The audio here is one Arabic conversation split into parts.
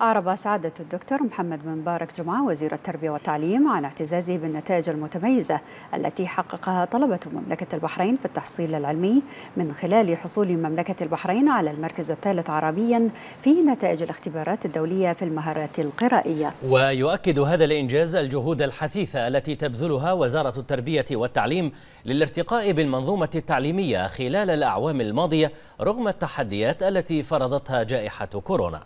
أعرب سعادة الدكتور محمد بن مبارك جمعة وزير التربية والتعليم عن اعتزازه بالنتائج المتميزة التي حققها طلبة مملكة البحرين في التحصيل العلمي من خلال حصول مملكة البحرين على المركز الثالث عربيا في نتائج الاختبارات الدولية في المهارات القرائية ويؤكد هذا الإنجاز الجهود الحثيثة التي تبذلها وزارة التربية والتعليم للارتقاء بالمنظومة التعليمية خلال الأعوام الماضية رغم التحديات التي فرضتها جائحة كورونا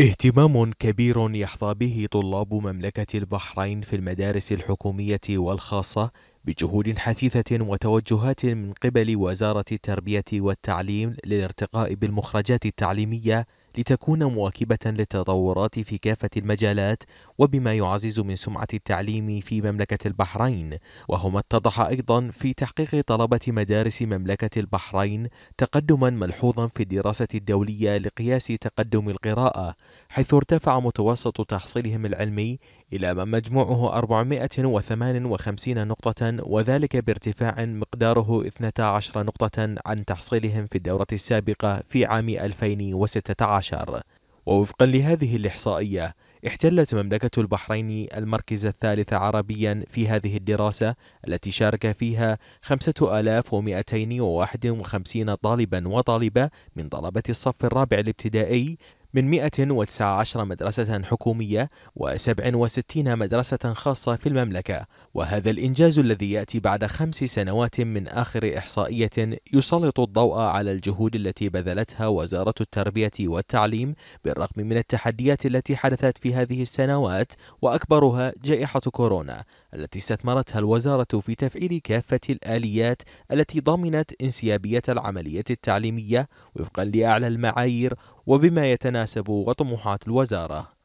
اهتمام كبير يحظى به طلاب مملكة البحرين في المدارس الحكومية والخاصة بجهود حثيثة وتوجهات من قبل وزارة التربية والتعليم للارتقاء بالمخرجات التعليمية لتكون مواكبة للتطورات في كافة المجالات وبما يعزز من سمعة التعليم في مملكة البحرين وهما اتضح أيضا في تحقيق طلبة مدارس مملكة البحرين تقدما ملحوظا في الدراسة الدولية لقياس تقدم القراءة حيث ارتفع متوسط تحصيلهم العلمي إلى ما مجموعه 458 نقطة وذلك بارتفاع مقداره 12 نقطة عن تحصيلهم في الدورة السابقة في عام 2016 ووفقا لهذه الإحصائية احتلت مملكة البحرين المركز الثالث عربيا في هذه الدراسة التي شارك فيها 5251 طالبا وطالبة من طلبة الصف الرابع الابتدائي من 119 مدرسة حكومية و67 مدرسة خاصة في المملكة وهذا الإنجاز الذي يأتي بعد خمس سنوات من آخر إحصائية يسلط الضوء على الجهود التي بذلتها وزارة التربية والتعليم بالرغم من التحديات التي حدثت في هذه السنوات وأكبرها جائحة كورونا التي استثمرتها الوزارة في تفعيل كافة الآليات التي ضمنت انسيابية العملية التعليمية وفقا لأعلى المعايير وبما يتناسب تناسب وطموحات الوزارة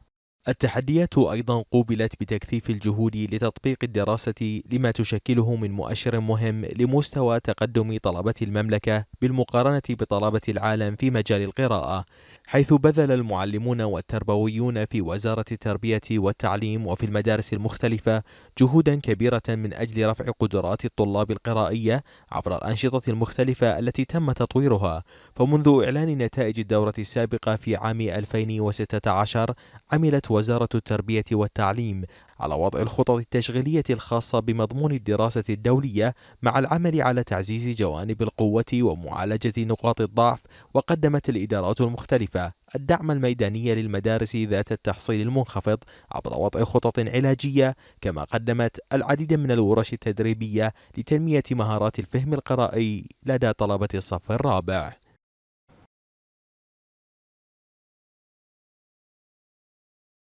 التحديات أيضا قوبلت بتكثيف الجهود لتطبيق الدراسة لما تشكله من مؤشر مهم لمستوى تقدم طلبة المملكة بالمقارنة بطلبة العالم في مجال القراءة، حيث بذل المعلمون والتربويون في وزارة التربية والتعليم وفي المدارس المختلفة جهودا كبيرة من أجل رفع قدرات الطلاب القرائية عبر الأنشطة المختلفة التي تم تطويرها، فمنذ إعلان نتائج الدورة السابقة في عام 2016 عملت وزارة التربية والتعليم على وضع الخطط التشغيلية الخاصة بمضمون الدراسة الدولية مع العمل على تعزيز جوانب القوة ومعالجة نقاط الضعف وقدمت الإدارات المختلفة الدعم الميداني للمدارس ذات التحصيل المنخفض عبر وضع خطط علاجية كما قدمت العديد من الورش التدريبية لتنمية مهارات الفهم القرائي لدى طلبة الصف الرابع